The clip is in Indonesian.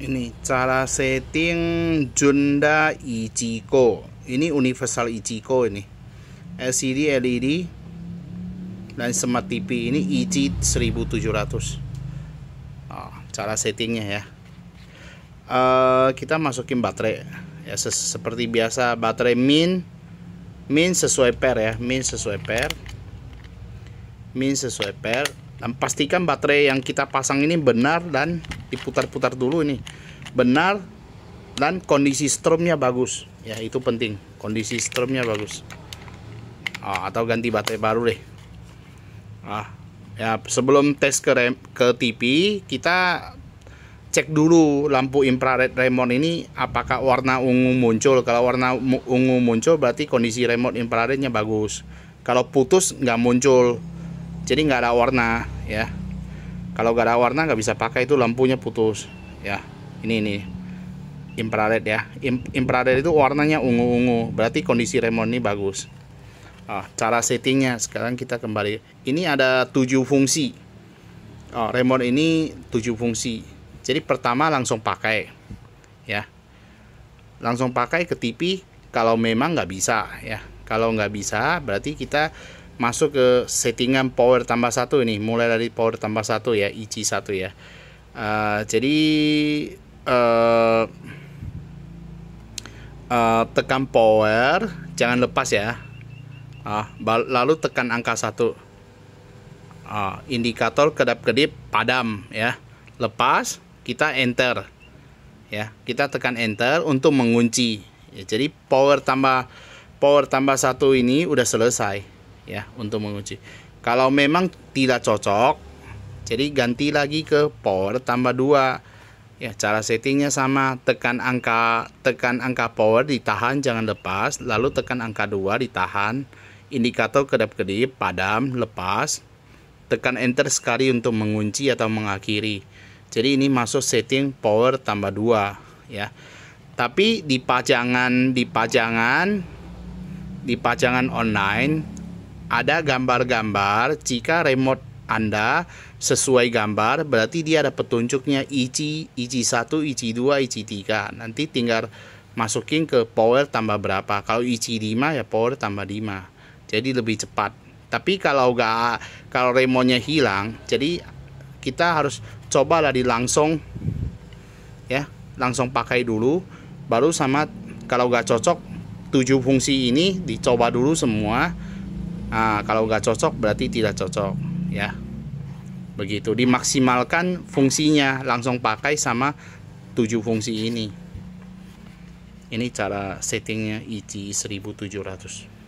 ini cara setting Junda Ichiko ini universal Ichiko ini LCD LED dan smart TV ini IC 1700 oh, cara settingnya ya uh, kita masukin baterai ya seperti biasa baterai min min sesuai per ya min sesuai per min sesuai per dan pastikan baterai yang kita pasang ini benar dan diputar-putar dulu ini benar dan kondisi stromnya bagus ya itu penting kondisi stromnya bagus oh, atau ganti baterai baru deh ah ya sebelum tes ke rem, ke TV kita cek dulu lampu infrared remote ini apakah warna ungu muncul kalau warna ungu muncul berarti kondisi remote infrarednya bagus kalau putus nggak muncul jadi nggak ada warna ya kalau gak ada warna nggak bisa pakai itu lampunya putus ya ini ini infrared ya infrared itu warnanya ungu-ungu berarti kondisi remon ini bagus oh, cara settingnya sekarang kita kembali ini ada tujuh fungsi oh, ah, remon ini tujuh fungsi jadi pertama langsung pakai ya langsung pakai ke TV kalau memang nggak bisa ya kalau nggak bisa berarti kita masuk ke settingan power tambah satu ini mulai dari power tambah satu ya IC satu ya uh, jadi uh, uh, tekan power jangan lepas ya uh, lalu tekan angka satu uh, indikator kedap-kedip padam ya lepas kita enter ya kita tekan enter untuk mengunci ya, jadi power tambah power tambah satu ini udah selesai ya untuk mengunci kalau memang tidak cocok jadi ganti lagi ke power tambah dua. ya cara settingnya sama tekan angka tekan angka power ditahan jangan lepas lalu tekan angka dua ditahan indikator kedap-kedip padam lepas tekan enter sekali untuk mengunci atau mengakhiri jadi ini masuk setting power tambah dua. ya tapi di pajangan di pajangan di pajangan online ada gambar-gambar jika remote Anda sesuai gambar berarti dia ada petunjuknya IC, IC1, IC2, IC3 nanti tinggal masukin ke power tambah berapa kalau IC5 ya power tambah 5 jadi lebih cepat tapi kalau gak kalau remonya hilang jadi kita harus coba lah di langsung ya langsung pakai dulu baru sama kalau gak cocok tujuh fungsi ini dicoba dulu semua Nah, kalau nggak cocok berarti tidak cocok ya. Begitu dimaksimalkan fungsinya langsung pakai sama tujuh fungsi ini. Ini cara settingnya IC 1700.